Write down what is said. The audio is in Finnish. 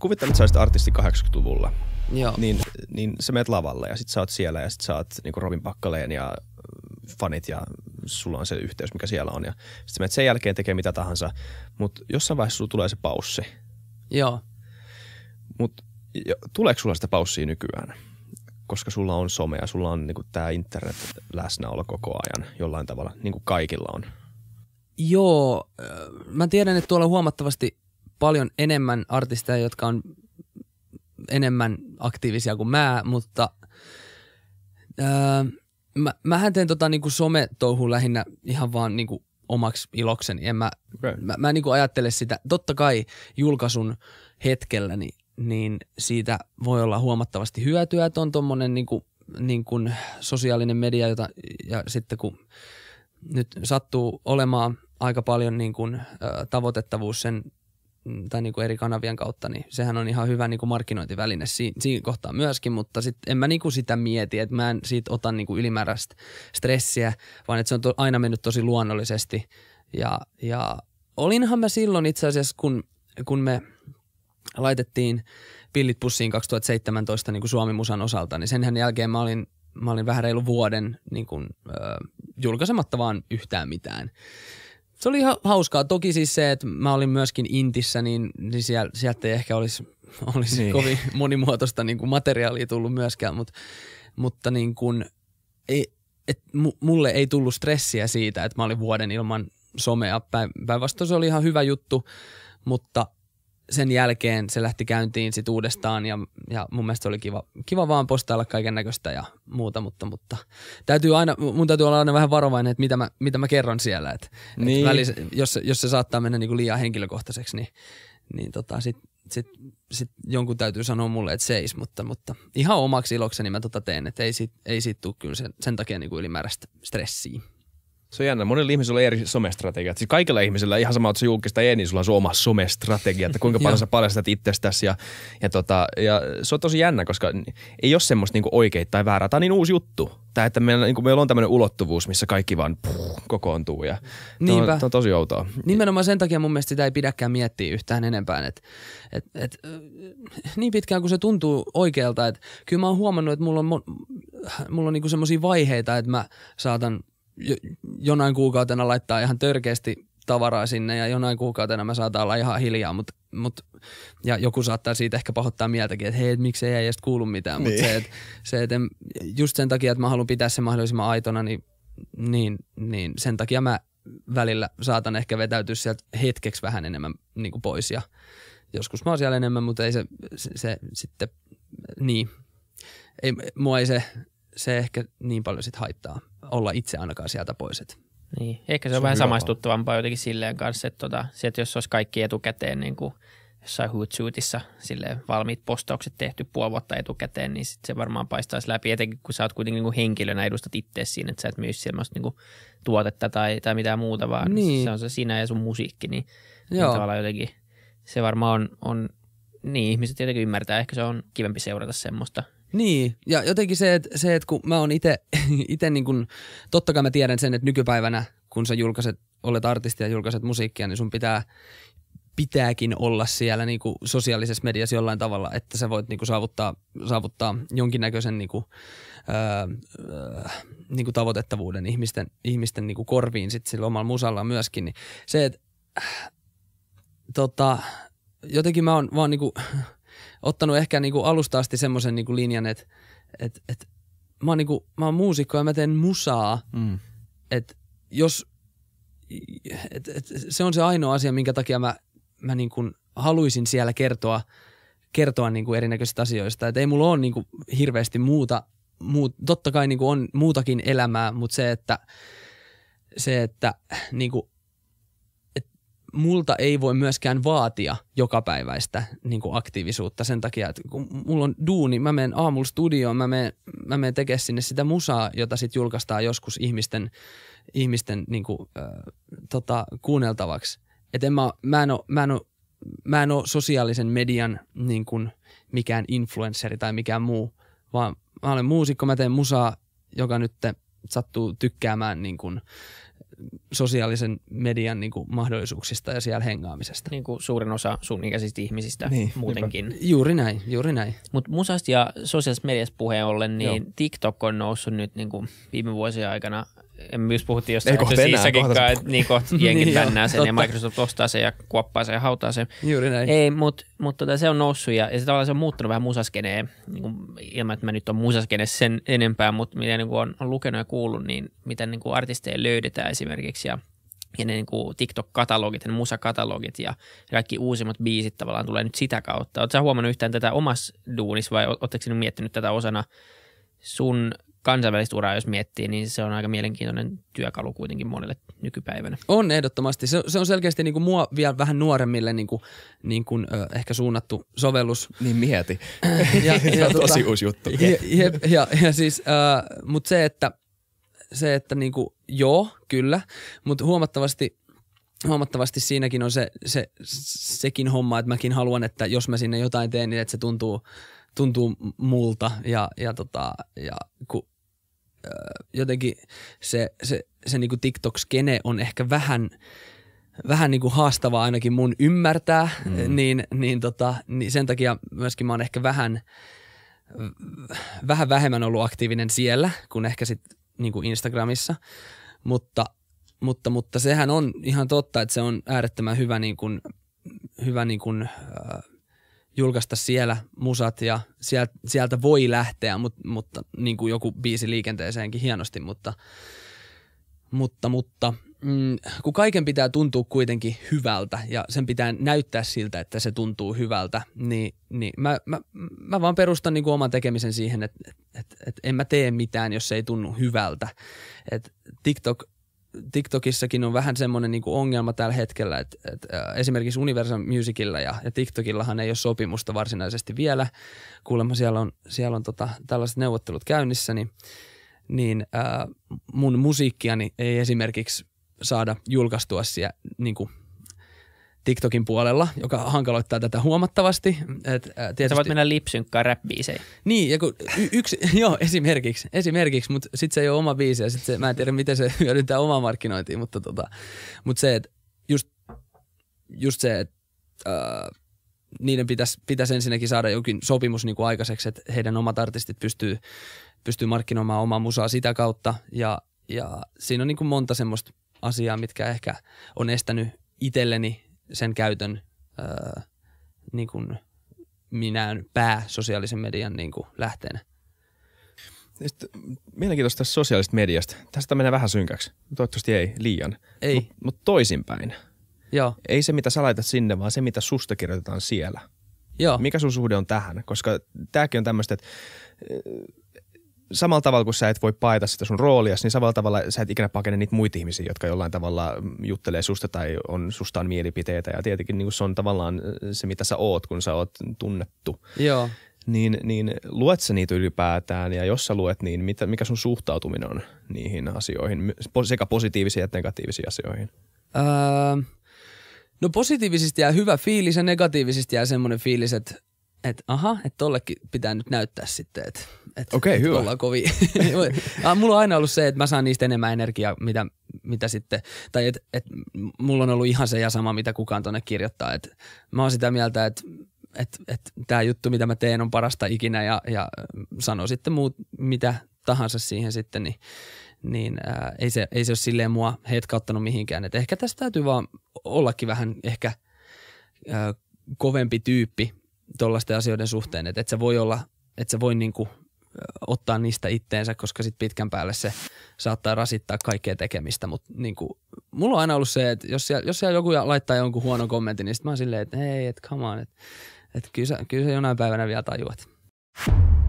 kuvittelen, että sä olisit artisti 80-luvulla. Joo. Niin, niin sä meet lavalle ja sit sä oot siellä ja sit sä oot niinku Robin Pakkaleen ja äh, fanit ja sulla on se yhteys, mikä siellä on. Ja sit sä menet sen jälkeen tekee mitä tahansa, mutta jossain vaiheessa sulla tulee se paussi. Joo. jo, tuleeko sulla sitä paussia nykyään? Koska sulla on some ja sulla on niinku tää internet läsnäolo koko ajan jollain tavalla, niin kuin kaikilla on. Joo, äh, mä tiedän, että tuolla huomattavasti paljon enemmän artisteja, jotka on enemmän aktiivisia kuin mä, mutta ää, öö, mä, mähän teen tota niinku sometouhu lähinnä ihan vaan niinku omaksi ilokseni. En mä, okay. mä, mä niinku ajattele sitä, totta kai julkaisun hetkellä, niin, niin siitä voi olla huomattavasti hyötyä, että on tuommoinen niinku, niinku sosiaalinen media, jota, ja sitten kun nyt sattuu olemaan aika paljon niin kuin, ä, tavoitettavuus sen Mm, tai niin kuin eri kanavien kautta, niin sehän on ihan hyvä niin kuin markkinointiväline si- siinä kohtaa myöskin, mutta sit en mä niin kuin sitä mieti, että mä en siitä ota niin kuin ylimääräistä stressiä, vaan että se on to- aina mennyt tosi luonnollisesti. Ja, ja olinhan mä silloin itse asiassa, kun, kun me laitettiin pillit pussiin 2017 niin kuin Suomi-musan osalta, niin senhän jälkeen mä olin, mä olin vähän reilu vuoden niin kuin, äh, julkaisematta vaan yhtään mitään. Se oli ihan hauskaa. Toki siis se, että mä olin myöskin Intissä, niin, niin siellä, sieltä ei ehkä olisi, olisi niin. kovin monimuotoista niin kuin materiaalia tullut myöskään, mutta, mutta niin kuin, ei, et, mulle ei tullut stressiä siitä, että mä olin vuoden ilman somea. Päinvastoin se oli ihan hyvä juttu, mutta – sen jälkeen se lähti käyntiin sit uudestaan ja, ja mun mielestä oli kiva, kiva vaan postailla kaiken näköistä ja muuta, mutta, mutta täytyy aina, mun täytyy olla aina vähän varovainen, että mitä mä, mitä mä kerron siellä. että niin. et välis, jos, jos se saattaa mennä niinku liian henkilökohtaiseksi, niin, niin tota, sit, sit, sit jonkun täytyy sanoa mulle, että seis, mutta, mutta ihan omaksi ilokseni mä tota teen, että ei, sit, ei sit tule kyllä sen, sen takia niinku ylimääräistä stressiä. Se on jännä. Monilla ihmisillä on eri somestrategiat. Siis kaikilla ihmisillä ihan sama, että se julkista ei, niin sulla on se oma somestrategia, että kuinka paljon sä paljastat itsestäsi. Ja, ja, tota, ja se on tosi jännä, koska ei ole semmoista niinku oikeita tai väärää. Tämä on niin uusi juttu. Tää, että meillä, niinku, meillä on tämmöinen ulottuvuus, missä kaikki vaan puh, kokoontuu. Ja Niinpä. Tämä on, on tosi outoa. Nimenomaan sen takia mun mielestä sitä ei pidäkään miettiä yhtään enempää. Et, et, et, äh, niin pitkään kuin se tuntuu oikealta. Et, kyllä mä oon huomannut, että mulla on, mulla on niinku semmoisia vaiheita, että mä saatan – jonain kuukautena laittaa ihan törkeästi tavaraa sinne ja jonain kuukautena me saattaa olla ihan hiljaa, mutta mut, ja joku saattaa siitä ehkä pahoittaa mieltäkin, että hei, et miksi ei edes kuulu mitään, mutta se, niin. että se, et en, just sen takia, että mä haluan pitää sen mahdollisimman aitona, niin, niin, niin sen takia mä välillä saatan ehkä vetäytyä sieltä hetkeksi vähän enemmän niin kuin pois ja joskus mä oon siellä enemmän, mutta ei se, se, se sitten, niin, ei, mua ei se se ehkä niin paljon sit haittaa olla itse ainakaan sieltä pois. Et. Niin, ehkä se on, se on vähän samaistuttavampaa jotenkin silleen kanssa, että, tota, se, että jos olisi kaikki etukäteen niin kuin jossain Hootsuitissa valmiit postaukset tehty puoli vuotta etukäteen, niin sit se varmaan paistaisi läpi, etenkin kun sä oot kuitenkin niin henkilönä edustat itse siinä, että sä et myy sellaista niin tuotetta tai, tai mitään muuta, vaan niin. se on se sinä ja sun musiikki, niin, niin Joo. niin tavallaan jotenkin se varmaan on, on niin ihmiset tietenkin ymmärtää, ehkä se on kivempi seurata semmoista niin, ja jotenkin se, että, se, että kun mä oon itse, ite niin kun, totta kai mä tiedän sen, että nykypäivänä kun sä julkaiset, olet artisti ja julkaiset musiikkia, niin sun pitää pitääkin olla siellä niin kuin sosiaalisessa mediassa jollain tavalla, että sä voit niin kuin saavuttaa, saavuttaa jonkinnäköisen niin kuin, öö, öö, niin kuin tavoitettavuuden ihmisten, ihmisten niin kuin korviin sit sillä omalla musalla myöskin. Niin se, että äh, tota, jotenkin mä oon, vaan niin kuin, ottanut ehkä niin kuin alusta asti semmoisen niin linjan, että et, et, mä, oon niin kuin, mä oon muusikko ja mä teen musaa, mm. että jos et, et, se on se ainoa asia, minkä takia mä, mä niin kuin haluaisin siellä kertoa, kertoa niin kuin erinäköisistä asioista. Et ei mulla ole niin kuin hirveästi muuta, muut, totta kai niin kuin on muutakin elämää, mutta se, että, se, että niin kuin multa ei voi myöskään vaatia jokapäiväistä niin kuin aktiivisuutta sen takia, että kun mulla on duuni, mä menen aamulla studioon, mä menen, mä menen tekemään sinne sitä musaa, jota sitten julkaistaan joskus ihmisten, ihmisten niin kuin, äh, tota, kuunneltavaksi. Et en mä, mä en ole, mä en mä sosiaalisen median niin kuin, mikään influenceri tai mikään muu, vaan mä olen muusikko, mä teen musaa, joka nyt sattuu tykkäämään niin kuin, sosiaalisen median niin kuin, mahdollisuuksista ja siellä hengaamisesta. Niin kuin suurin osa sun ikäisistä ihmisistä niin, muutenkin. Niin, Juuri näin, juuri näin. Mutta musasta ja sosiaalisessa mediassa puheen ollen, niin Joo. TikTok on noussut nyt niin kuin, viime vuosien aikana – myös puhuttiin jostain Ei, sissäkin, että niin kohta jenkin niin, bännää sen totta. ja Microsoft ostaa sen ja kuoppaa sen ja hautaa sen. Juuri näin. Ei, mutta mut tota, se on noussut ja, ja se, tavallaan se on muuttunut vähän musaskeneen, niin kuin, ilman että mä nyt on musaskene sen enempää, mutta mitä niin kuin on, on, lukenut ja kuullut, niin miten niin kuin artisteja löydetään esimerkiksi ja ja ne niin kuin TikTok-katalogit, ne musakatalogit ja kaikki uusimmat biisit tavallaan tulee nyt sitä kautta. Oletko huomannut yhtään tätä omassa duunissa vai oletteko miettinyt tätä osana sun kansainvälistä uraa, jos miettii, niin se on aika mielenkiintoinen työkalu kuitenkin monelle nykypäivänä. On ehdottomasti. Se, se on selkeästi niin kuin mua vielä vähän nuoremmille niin kuin, niin kuin, ö, ehkä suunnattu sovellus. Niin mieti. ja, ja, ja, tota- tosi tota, uusi juttu. Ja, ja, ja, ja siis, mutta se, että, se, että niin kuin, joo, kyllä, mutta huomattavasti huomattavasti siinäkin on se, se, sekin homma, että mäkin haluan, että jos mä sinne jotain teen, niin että se tuntuu, tuntuu multa ja, ja, tota, ja kun jotenkin se, se, se niin kuin TikTok-skene on ehkä vähän, vähän niin kuin haastavaa ainakin mun ymmärtää, mm. niin, niin, tota, niin sen takia myöskin mä oon ehkä vähän, vähän vähemmän ollut aktiivinen siellä kuin ehkä sit niin kuin Instagramissa, mutta, mutta, mutta sehän on ihan totta, että se on äärettömän hyvä, niin kuin, hyvä niin kuin, äh, julkaista siellä musat ja sieltä, voi lähteä, mutta, mutta niin kuin joku biisi liikenteeseenkin hienosti, mutta, mutta, mutta mm, kun kaiken pitää tuntua kuitenkin hyvältä ja sen pitää näyttää siltä, että se tuntuu hyvältä, niin, niin mä, mä, mä vaan perustan niin kuin oman tekemisen siihen, että että että en mä tee mitään, jos se ei tunnu hyvältä. Et TikTok TikTokissakin on vähän semmoinen niin kuin ongelma tällä hetkellä, että, että esimerkiksi Universal Musicilla ja, ja TikTokillahan ei ole sopimusta varsinaisesti vielä. Kuulemma siellä on, siellä on tota, tällaiset neuvottelut käynnissä, niin, niin ää, mun musiikkiani ei esimerkiksi saada julkaistua siellä, niin kuin TikTokin puolella, joka hankaloittaa tätä huomattavasti. Et, ää, tietysti... Sä voit mennä lipsynkkaan rap Niin, ja kun y- yksi, joo, esimerkiksi, esimerkiksi mutta sitten se ei ole oma biisi ja sit se, mä en tiedä, miten se hyödyntää omaa markkinointia, mutta tota, mut se, että just, just se, että niiden pitäisi, pitäisi ensinnäkin saada jokin sopimus niin kuin aikaiseksi, että heidän omat artistit pystyy, pystyy markkinoimaan omaa musaa sitä kautta ja, ja siinä on niin kuin monta semmoista asiaa, mitkä ehkä on estänyt itselleni sen käytön öö, niin kuin minään pää sosiaalisen median niin kuin lähteenä. Sitten, mm, mielenkiintoista tästä sosiaalisesta mediasta. Tästä menee vähän synkäksi. Toivottavasti ei liian. Ei. Mutta mut toisinpäin. Joo. Ei se, mitä sä laitat sinne, vaan se, mitä susta kirjoitetaan siellä. Joo. Mikä sun suhde on tähän? Koska tämäkin on tämmöistä, että samalla tavalla kuin sä et voi paeta sitä sun roolia, niin samalla tavalla sä et ikinä pakene niitä muita ihmisiä, jotka jollain tavalla juttelee susta tai on sustaan mielipiteitä. Ja tietenkin niin se on tavallaan se, mitä sä oot, kun sä oot tunnettu. Joo. Niin, niin luet sä niitä ylipäätään ja jos sä luet, niin mitä, mikä sun suhtautuminen on niihin asioihin, sekä positiivisiin että negatiivisiin asioihin? Öö, no positiivisesti jää hyvä fiilis ja negatiivisesti jää semmoinen fiilis, että että aha, että tollekin pitää nyt näyttää sitten, että et, okay, et ollaan kovia. mulla on aina ollut se, että mä saan niistä enemmän energiaa, mitä, mitä sitten, tai että et, mulla on ollut ihan se ja sama, mitä kukaan tonne kirjoittaa. Et mä oon sitä mieltä, että että et, et tämä juttu, mitä mä teen, on parasta ikinä ja, ja sano sitten muut mitä tahansa siihen sitten, niin, niin ää, ei, se, ei se ole silleen mua hetkauttanut mihinkään. Et ehkä tästä täytyy vaan ollakin vähän ehkä ää, kovempi tyyppi tuollaisten asioiden suhteen, että et se voi olla, et se voi niinku ottaa niistä itteensä, koska sit pitkän päälle se saattaa rasittaa kaikkea tekemistä, mutta niinku, mulla on aina ollut se, että jos siellä, jos siellä joku laittaa jonkun huonon kommentin, niin sitten mä oon silleen, että hei, että come on, että et kyllä, kyllä sä jonain päivänä vielä tajuat.